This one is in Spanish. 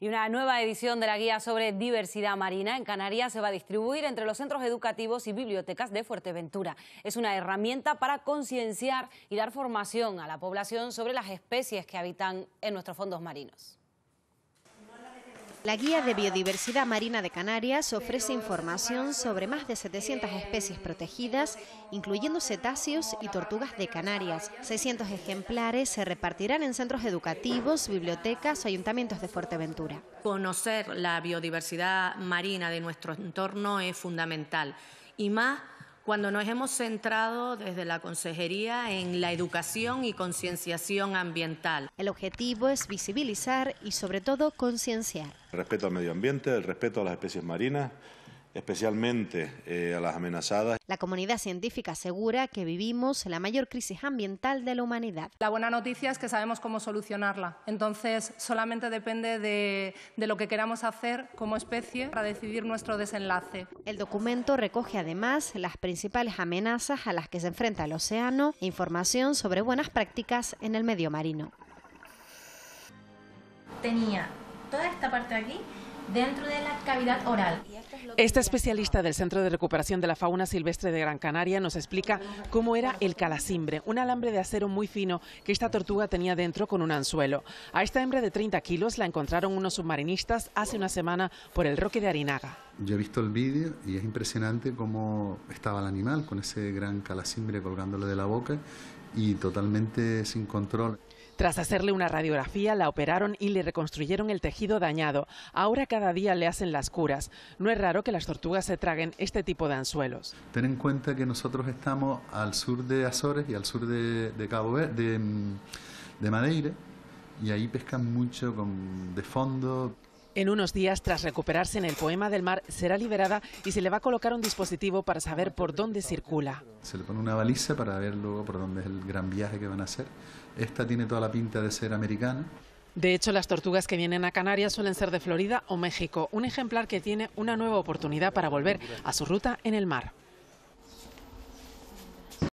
Y una nueva edición de la guía sobre diversidad marina en Canarias se va a distribuir entre los centros educativos y bibliotecas de Fuerteventura. Es una herramienta para concienciar y dar formación a la población sobre las especies que habitan en nuestros fondos marinos. La Guía de Biodiversidad Marina de Canarias ofrece información sobre más de 700 especies protegidas, incluyendo cetáceos y tortugas de Canarias. 600 ejemplares se repartirán en centros educativos, bibliotecas o ayuntamientos de Fuerteventura. Conocer la biodiversidad marina de nuestro entorno es fundamental y más cuando nos hemos centrado desde la Consejería en la educación y concienciación ambiental. El objetivo es visibilizar y sobre todo concienciar. El respeto al medio ambiente, el respeto a las especies marinas especialmente eh, a las amenazadas. La comunidad científica asegura que vivimos la mayor crisis ambiental de la humanidad. La buena noticia es que sabemos cómo solucionarla. Entonces, solamente depende de, de lo que queramos hacer como especie para decidir nuestro desenlace. El documento recoge además las principales amenazas a las que se enfrenta el océano e información sobre buenas prácticas en el medio marino. Tenía toda esta parte de aquí dentro de la cavidad oral. Esta especialista del Centro de Recuperación de la Fauna Silvestre de Gran Canaria nos explica cómo era el calacimbre, un alambre de acero muy fino que esta tortuga tenía dentro con un anzuelo. A esta hembra de 30 kilos la encontraron unos submarinistas hace una semana por el Roque de Arinaga. Yo he visto el vídeo y es impresionante cómo estaba el animal con ese gran calacimbre colgándole de la boca y totalmente sin control. Tras hacerle una radiografía, la operaron y le reconstruyeron el tejido dañado. Ahora cada día le hacen las curas. No es raro que las tortugas se traguen este tipo de anzuelos. Ten en cuenta que nosotros estamos al sur de Azores y al sur de, de de, Madeira, y ahí pescan mucho de fondo. En unos días, tras recuperarse en el poema del mar, será liberada y se le va a colocar un dispositivo para saber por dónde circula. Se le pone una baliza para ver luego por dónde es el gran viaje que van a hacer. Esta tiene toda la pinta de ser americana. De hecho, las tortugas que vienen a Canarias suelen ser de Florida o México, un ejemplar que tiene una nueva oportunidad para volver a su ruta en el mar.